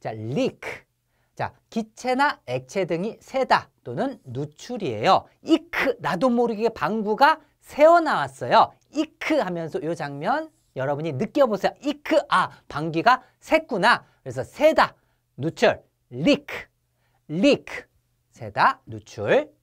자, leak. 자, 기체나 액체 등이 새다 또는 누출이에요. 이크, 나도 모르게 방구가 새어나왔어요. 이크 하면서 이 장면 여러분이 느껴보세요. 이크, 아, 방귀가 샜구나. 그래서 새다, 누출, leak, leak, 새다, 누출,